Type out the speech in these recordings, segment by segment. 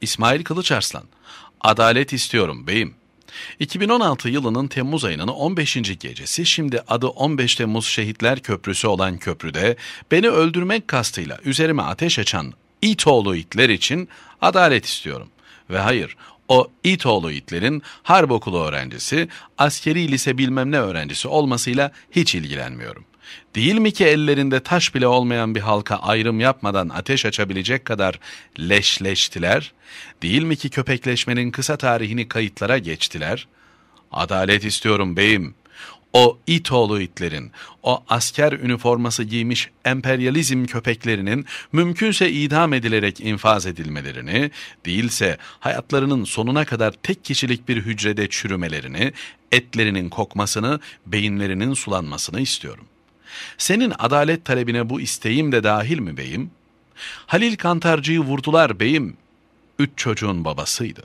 İsmail Kılıçarslan, adalet istiyorum beyim. 2016 yılının Temmuz ayının 15. gecesi şimdi adı 15 Temmuz Şehitler Köprüsü olan köprüde beni öldürmek kastıyla üzerime ateş açan İtoğlu itler için adalet istiyorum. Ve hayır o İtoğlu itlerin harp okulu öğrencisi, askeri lise bilmem ne öğrencisi olmasıyla hiç ilgilenmiyorum.'' Değil mi ki ellerinde taş bile olmayan bir halka ayrım yapmadan ateş açabilecek kadar leşleştiler? Değil mi ki köpekleşmenin kısa tarihini kayıtlara geçtiler? Adalet istiyorum beyim. O İtoğlu itlerin, o asker üniforması giymiş emperyalizm köpeklerinin mümkünse idam edilerek infaz edilmelerini, değilse hayatlarının sonuna kadar tek kişilik bir hücrede çürümelerini, etlerinin kokmasını, beyinlerinin sulanmasını istiyorum. Senin adalet talebine bu isteğim de dahil mi beyim? Halil Kantarcı'yı vurdular beyim. Üç çocuğun babasıydı.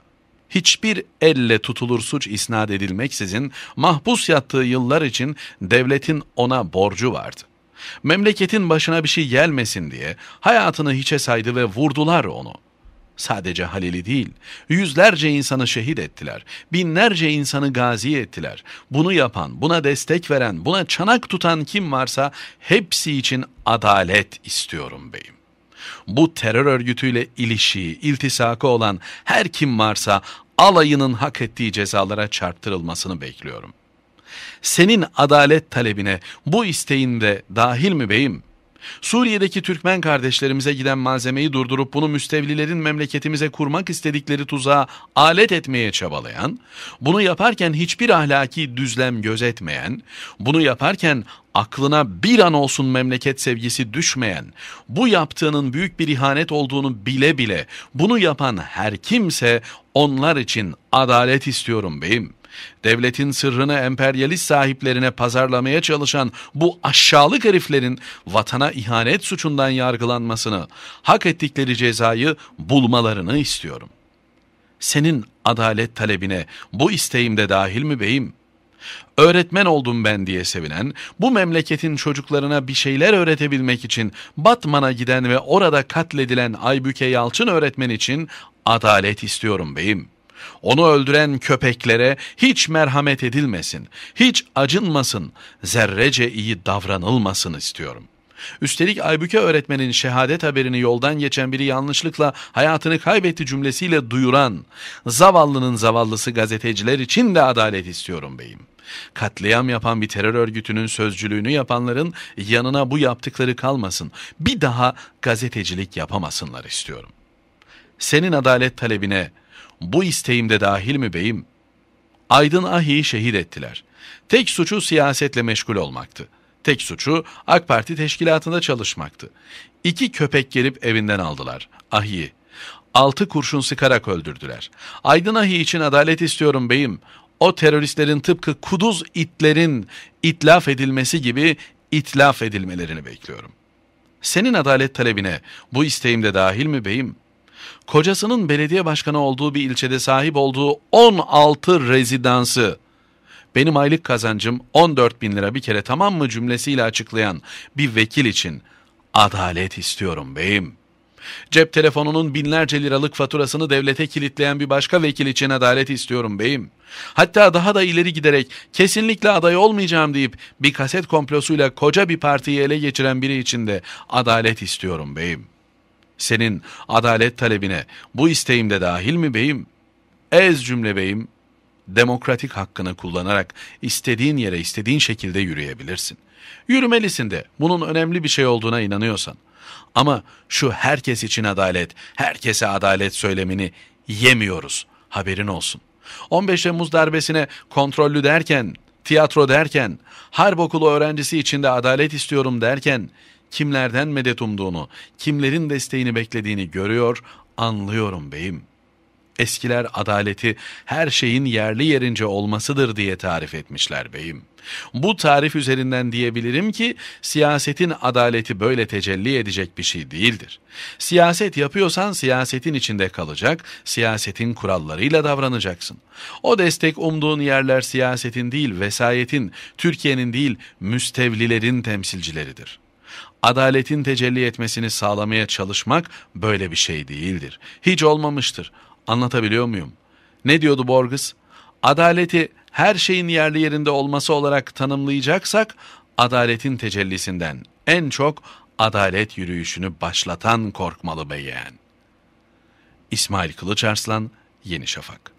Hiçbir elle tutulur suç isnat edilmeksizin mahpus yattığı yıllar için devletin ona borcu vardı. Memleketin başına bir şey gelmesin diye hayatını hiçe saydı ve vurdular onu.'' Sadece Halil'i değil, yüzlerce insanı şehit ettiler, binlerce insanı gazi ettiler. Bunu yapan, buna destek veren, buna çanak tutan kim varsa hepsi için adalet istiyorum beyim. Bu terör örgütüyle ilişiği, iltisakı olan her kim varsa alayının hak ettiği cezalara çarptırılmasını bekliyorum. Senin adalet talebine bu isteğin de dahil mi beyim?'' Suriye'deki Türkmen kardeşlerimize giden malzemeyi durdurup bunu müstevlilerin memleketimize kurmak istedikleri tuzağa alet etmeye çabalayan, bunu yaparken hiçbir ahlaki düzlem gözetmeyen, bunu yaparken aklına bir an olsun memleket sevgisi düşmeyen, bu yaptığının büyük bir ihanet olduğunu bile bile bunu yapan her kimse onlar için adalet istiyorum beyim.'' Devletin sırrını emperyalist sahiplerine pazarlamaya çalışan bu aşağılık heriflerin vatana ihanet suçundan yargılanmasını, hak ettikleri cezayı bulmalarını istiyorum. Senin adalet talebine bu isteğim de dahil mi beyim?'' öğretmen oldum ben diye sevinen, bu memleketin çocuklarına bir şeyler öğretebilmek için Batman'a giden ve orada katledilen Aybüke Yalçın öğretmen için adalet istiyorum beyim.'' Onu öldüren köpeklere hiç merhamet edilmesin, hiç acınmasın, zerrece iyi davranılmasın istiyorum. Üstelik Aybüke öğretmenin şehadet haberini yoldan geçen biri yanlışlıkla hayatını kaybetti cümlesiyle duyuran zavallının zavallısı gazeteciler için de adalet istiyorum beyim. Katliam yapan bir terör örgütünün sözcülüğünü yapanların yanına bu yaptıkları kalmasın. Bir daha gazetecilik yapamasınlar istiyorum. Senin adalet talebine bu isteğimde dahil mi beyim? Aydın Ahi'yi şehit ettiler. Tek suçu siyasetle meşgul olmaktı. Tek suçu AK Parti teşkilatında çalışmaktı. İki köpek gelip evinden aldılar. Ahi'yi. Altı kurşun sıkarak öldürdüler. Aydın Ahi için adalet istiyorum beyim. O teröristlerin tıpkı kuduz itlerin itlaf edilmesi gibi itlaf edilmelerini bekliyorum. Senin adalet talebine bu isteğimde dahil mi beyim? kocasının belediye başkanı olduğu bir ilçede sahip olduğu 16 rezidansı benim aylık kazancım 14 bin lira bir kere tamam mı cümlesiyle açıklayan bir vekil için adalet istiyorum beyim. Cep telefonunun binlerce liralık faturasını devlete kilitleyen bir başka vekil için adalet istiyorum beyim. Hatta daha da ileri giderek kesinlikle aday olmayacağım deyip bir kaset komplosuyla koca bir partiyi ele geçiren biri için de adalet istiyorum beyim. Senin adalet talebine bu isteğimde dahil mi beyim? Ez cümle beyim, demokratik hakkını kullanarak istediğin yere istediğin şekilde yürüyebilirsin. Yürümelisin de bunun önemli bir şey olduğuna inanıyorsan. Ama şu herkes için adalet, herkese adalet söylemini yemiyoruz. Haberin olsun. 15 Temmuz darbesine kontrollü derken, tiyatro derken, harp okulu öğrencisi için de adalet istiyorum derken, kimlerden medet umduğunu, kimlerin desteğini beklediğini görüyor, anlıyorum beyim. Eskiler adaleti her şeyin yerli yerince olmasıdır diye tarif etmişler beyim. Bu tarif üzerinden diyebilirim ki siyasetin adaleti böyle tecelli edecek bir şey değildir. Siyaset yapıyorsan siyasetin içinde kalacak, siyasetin kurallarıyla davranacaksın. O destek umduğun yerler siyasetin değil, vesayetin, Türkiye'nin değil, müstevlilerin temsilcileridir.'' Adaletin tecelli etmesini sağlamaya çalışmak böyle bir şey değildir. Hiç olmamıştır. Anlatabiliyor muyum? Ne diyordu Borges? Adaleti her şeyin yerli yerinde olması olarak tanımlayacaksak adaletin tecellisinden en çok adalet yürüyüşünü başlatan korkmalı beyeğen. İsmail Kılıçarslan, Yeni Şafak